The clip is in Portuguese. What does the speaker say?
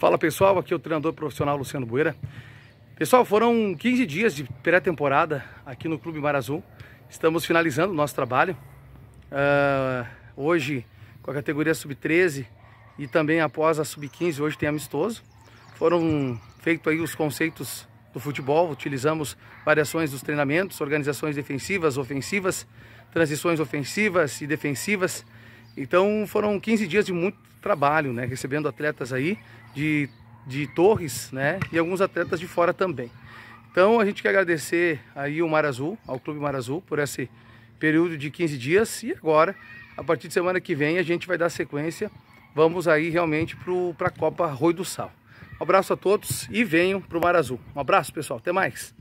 Fala pessoal, aqui é o treinador profissional Luciano Bueira. Pessoal, foram 15 dias de pré-temporada aqui no Clube Mar Azul. Estamos finalizando o nosso trabalho. Uh, hoje, com a categoria Sub-13 e também após a Sub-15, hoje tem amistoso. Foram feitos aí os conceitos do futebol, utilizamos variações dos treinamentos, organizações defensivas, ofensivas, transições ofensivas e defensivas, então foram 15 dias de muito trabalho, né? Recebendo atletas aí de, de Torres, né? E alguns atletas de fora também. Então a gente quer agradecer aí o Mar Azul, ao Clube Mar Azul, por esse período de 15 dias. E agora, a partir de semana que vem, a gente vai dar sequência. Vamos aí realmente para a Copa Roi do Sal. Um abraço a todos e venham para o Mar Azul. Um abraço, pessoal. Até mais.